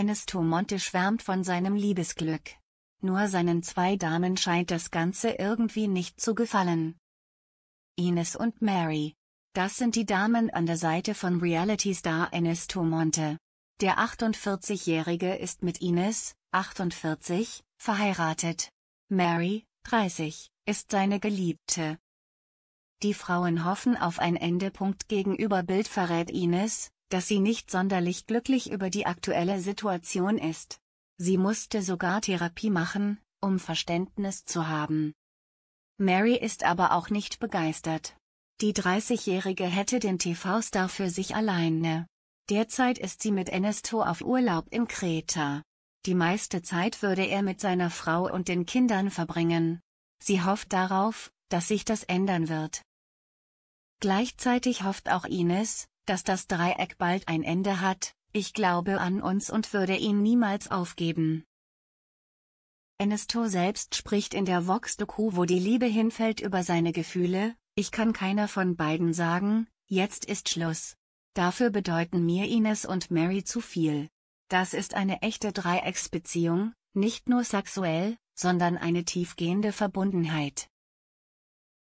Ernesto Monte schwärmt von seinem Liebesglück. Nur seinen zwei Damen scheint das Ganze irgendwie nicht zu gefallen. Ines und Mary. Das sind die Damen an der Seite von Reality-Star Ernesto Monte. Der 48-Jährige ist mit Ines, 48, verheiratet. Mary, 30, ist seine Geliebte. Die Frauen hoffen auf ein Ende. Gegenüber Bild verrät Ines, dass sie nicht sonderlich glücklich über die aktuelle Situation ist. Sie musste sogar Therapie machen, um Verständnis zu haben. Mary ist aber auch nicht begeistert. Die 30-Jährige hätte den TV-Star für sich alleine. Derzeit ist sie mit Ernesto auf Urlaub in Kreta. Die meiste Zeit würde er mit seiner Frau und den Kindern verbringen. Sie hofft darauf, dass sich das ändern wird. Gleichzeitig hofft auch Ines, dass das Dreieck bald ein Ende hat, ich glaube an uns und würde ihn niemals aufgeben. Ernesto selbst spricht in der Vox-Doku Wo die Liebe hinfällt über seine Gefühle, ich kann keiner von beiden sagen, jetzt ist Schluss. Dafür bedeuten mir Ines und Mary zu viel. Das ist eine echte Dreiecksbeziehung, nicht nur sexuell, sondern eine tiefgehende Verbundenheit.